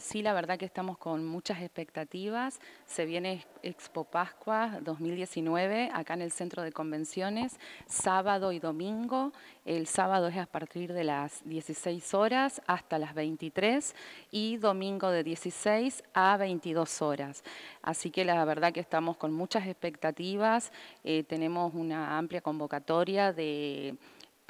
sí, la verdad que estamos con muchas expectativas. Se viene Expo Pascua 2019 acá en el Centro de Convenciones, sábado y domingo. El sábado es a partir de las 16 horas hasta las 23 y domingo de 16 a 22 horas. Así que la verdad que estamos con muchas expectativas. Eh, tenemos una amplia convocatoria de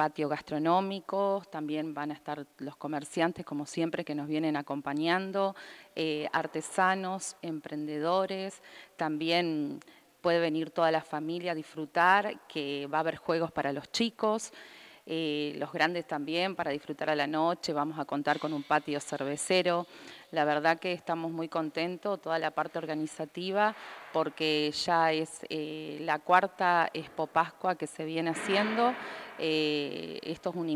patio gastronómico, también van a estar los comerciantes, como siempre, que nos vienen acompañando, eh, artesanos, emprendedores, también puede venir toda la familia a disfrutar, que va a haber juegos para los chicos. Eh, los grandes también para disfrutar a la noche, vamos a contar con un patio cervecero, la verdad que estamos muy contentos, toda la parte organizativa, porque ya es eh, la cuarta Expo Pascua que se viene haciendo. Eh, esto es un,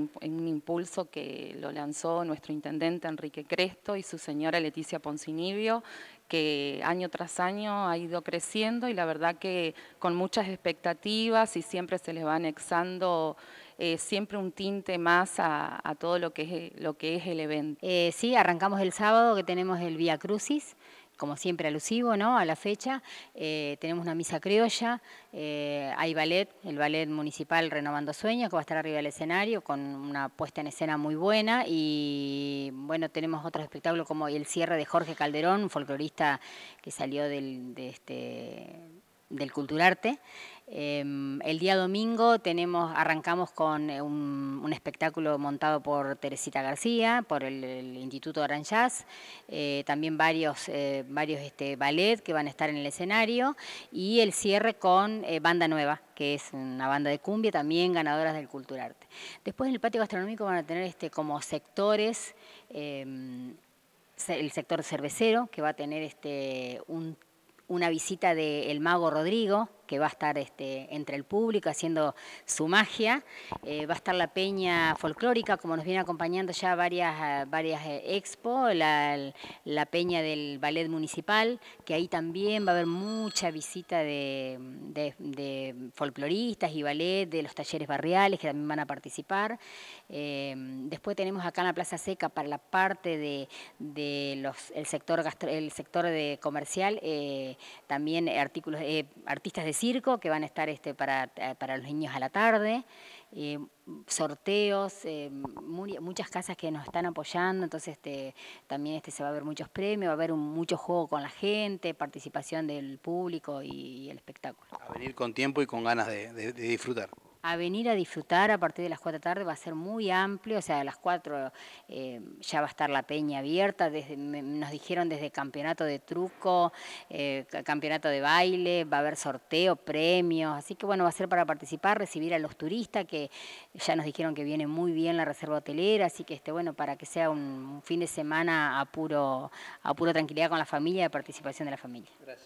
impulso que lo lanzó nuestro intendente Enrique Cresto y su señora Leticia Poncinibio, que año tras año ha ido creciendo y la verdad que con muchas expectativas y siempre se les va anexando eh, siempre un tinte más a, todo lo que es, lo que es el evento. sí, arrancamos el sábado tenemos el Vía Crucis, como siempre alusivo ¿no? a la fecha. Eh, tenemos una misa criolla, eh, hay ballet, el ballet municipal Renovando Sueños, que va a estar arriba del escenario con una puesta en escena muy buena. Y bueno, tenemos otros espectáculos como el cierre de Jorge Calderón, un folclorista que salió del, de este del Culturarte. Em, el día domingo tenemos, arrancamos con eh, un, espectáculo montado por Teresita García, por el, Instituto Aranjuez, eh, también varios, eh, varios este, ballet que van a estar en el escenario y el cierre con Banda Nueva, que es una banda de cumbia, también ganadoras del Culturarte. Después en el patio gastronómico van a tener este, como sectores em, el sector cervecero, que va a tener este, un una visita del mago Rodrigo, que va a estar este, entre el público haciendo su magia. Eh, va a estar la peña folclórica, como nos viene acompañando ya varias, eh, varias eh, expo, la, peña del ballet municipal, que ahí también va a haber mucha visita de, de, folcloristas y ballet, de los talleres barriales que también van a participar. después tenemos acá en la Plaza Seca para la parte de, los, el sector, el sector de comercial, también artículos, artistas de circo que van a estar este, para, eh, para los niños a la tarde, eh, sorteos, eh, muchas casas que nos están apoyando, entonces este, también este, se va a ver muchos premios, va a haber un, mucho juego con la gente, participación del público y, el espectáculo. A venir con tiempo y con ganas de disfrutar a venir a disfrutar a partir de las 4 de la tarde, va a ser muy amplio, o sea, a las 4 eh, ya va a estar la peña abierta, nos dijeron desde campeonato de truco, eh, campeonato de baile, va a haber sorteo, premios, así que bueno, va a ser para participar, recibir a los turistas que ya nos dijeron que viene muy bien la reserva hotelera, así que este, bueno, para que sea un, fin de semana a puro, tranquilidad con la familia, de participación de la familia. Gracias.